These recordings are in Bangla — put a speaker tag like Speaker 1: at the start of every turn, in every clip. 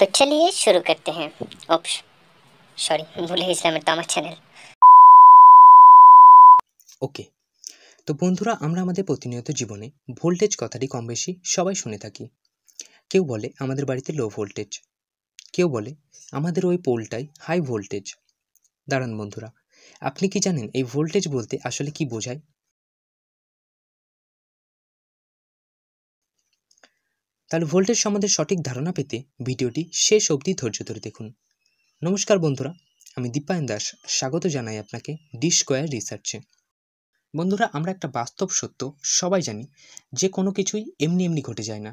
Speaker 1: तो चलिए शुरू करते हैं ओप्स সরি ভুলে গেছিলাম এটা আমার চ্যানেল ওকে তো বন্ধুরা আমরা আমাদের প্রতিনিয়ত জীবনে ভোল্টেজ কথাটি কম বেশি সবাই শুনে থাকি কেউ বলে আমাদের বাড়িতে লো ভোল্টেজ কেউ বলে আমাদের ওই পোলটাই হাই ভোল্টেজ দাঁড়ান বন্ধুরা আপনি কি জানেন এই ভোল্টেজ বলতে আসলে কি বোঝায় তাহলে ভোল্টেজ সম্বন্ধে সঠিক ধারণা পেতে ভিডিওটি শেষ অবধি ধৈর্য ধরে দেখুন নমস্কার বন্ধুরা আমি দীপায়ন দাস স্বাগত জানাই আপনাকে ডি স্কোয়ার রিসার্চে বন্ধুরা আমরা একটা বাস্তব সত্য সবাই জানি যে কোনো কিছুই এমনি এমনি ঘটে যায় না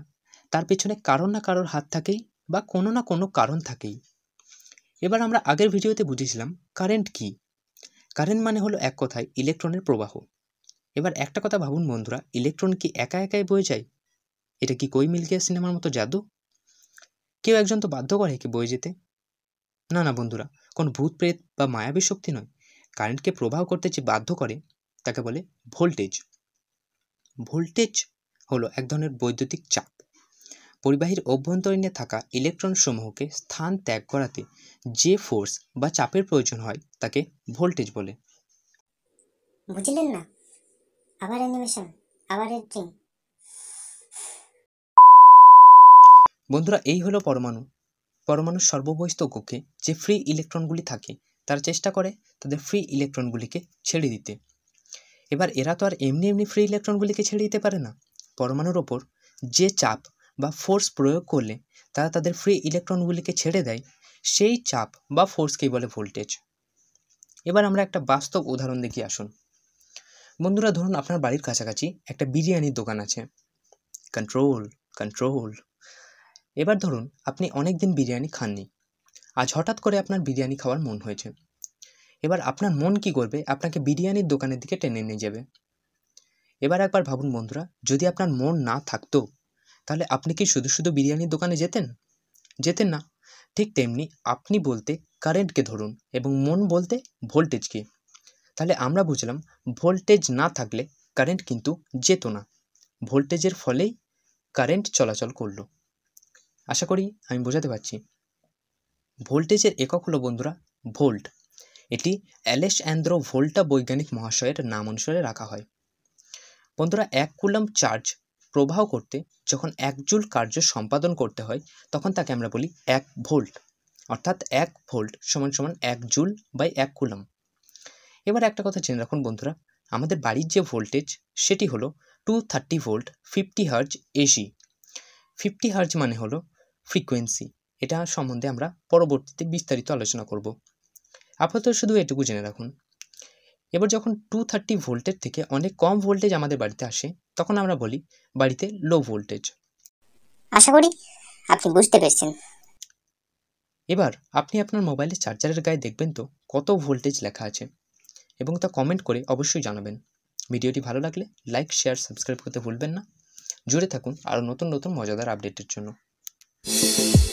Speaker 1: তার পেছনে কারণ না কারোর হাত থাকেই বা কোনো না কোনো কারণ থাকেই এবার আমরা আগের ভিডিওতে বুঝেছিলাম কারেন্ট কি কারেন্ট মানে হলো এক কথায় ইলেকট্রনের প্রবাহ এবার একটা কথা ভাবুন বন্ধুরা ইলেকট্রন কি একা একাই বয়ে যায় এটা কি কই মিল গিয়া সিনেমার মতো জাদু কেউ একজন তো বাধ্য করে একে বয়ে যেতে না না বন্ধুরা কোনো ভূত প্রেত বা মায়াবী শক্তি নয় কারেন্টকে প্রবাহ করতে যে বাধ্য করে তাকে বলে ভোল্টেজ ভোল্টেজ হলো এক ধরনের বৈদ্যুতিক চাপ পরিবাহীর অভ্যন্তরীণে থাকা ইলেকট্রনসমূহকে স্থান ত্যাগ করাতে যে ফোর্স বা চাপের প্রয়োজন হয় তাকে ভোল্টেজ বলে বুঝলেন না আবার অ্যানিমেশন আবার এডিটিং বন্ধুরা এই হলো পরমাণু পরমাণুর সর্ববহিস্থ কক্ষে যে ফ্রি ইলেকট্রনগুলি থাকে তারা চেষ্টা করে তাদের ফ্রি ইলেকট্রনগুলিকে ছেড়ে দিতে এবার এরা তো আর এমনি এমনি ফ্রি ইলেকট্রনগুলিকে ছেড়ে দিতে পারে না পরমাণুর ওপর যে চাপ বা ফোর্স প্রয়োগ করলে তারা তাদের ফ্রি ইলেকট্রনগুলিকে ছেড়ে দেয় সেই চাপ বা ফোর্সকেই বলে ভোল্টেজ এবার আমরা একটা বাস্তব উদাহরণ দেখি আসুন বন্ধুরা ধরুন আপনার বাড়ির কাছাকাছি একটা বিরিয়ানির দোকান আছে কন্ট্রোল কন্ট্রোল এবার ধরুন আপনি অনেক দিন বিরিয়ানি খাননি আজ হঠাৎ করে আপনার বিরিয়ানি খাওয়ার মন হয়েছে এবার আপনার মন কি করবে আপনাকে বিরিয়ানির দোকানের দিকে টেনে নিয়ে যাবে এবার একবার ভাবুন বন্ধুরা যদি আপনার মন না থাকতো তাহলে আপনি কি শুধু শুধু বিরিয়ানির দোকানে যেতেন যেতেন না ঠিক তেমনি আপনি বলতে কারেন্টকে ধরুন এবং মন বলতে ভোল্টেজকে তাহলে আমরা বুঝলাম ভোল্টেজ না থাকলে কারেন্ট কিন্তু যেত না ভোল্টেজের ফলেই কারেন্ট চলাচল করলো আশা করি আমি বোঝাতে পারছি ভোল্টেজের একক হলো বন্ধুরা ভোল্ট এটি অ্যালেস অ্যান্দ্রো ভোল্টা বৈজ্ঞানিক মহাশয়ের নাম অনুসারে রাখা হয় বন্ধুরা এক কুলাম চার্জ প্রবাহ করতে যখন এক জুল কার্য সম্পাদন করতে হয় তখন তাকে আমরা বলি এক ভোল্ট অর্থাৎ এক ভোল্ট সমান সমান এক জুল বাই এক কুলাম এবার একটা কথা জেনে রাখুন বন্ধুরা আমাদের বাড়ির যে ভোল্টেজ সেটি হলো two thirty volt fifty hertz AC fifty hertz মানে হলো ফ্রিকোয়েন্সি এটা সম্বন্ধে আমরা পরবর্তীতে বিস্তারিত আলোচনা করব আপাতত শুধু এটুকু জেনে রাখুন এবার যখন টু থার্টি ভোল্টের থেকে অনেক কম ভোল্টেজ আমাদের বাড়িতে আসে তখন আমরা বলি বাড়িতে লো ভোল্টেজ আশা করি আপনি বুঝতে পেরেছেন এবার আপনি আপনার মোবাইলের চার্জারের গায়ে দেখবেন তো কত ভোল্টেজ লেখা আছে এবং তা কমেন্ট করে অবশ্যই জানাবেন ভিডিওটি ভালো লাগলে লাইক শেয়ার সাবস্ক্রাইব করতে ভুলবেন না জুড়ে থাকুন আরও নতুন নতুন মজাদার আপডেটের জন্য thank you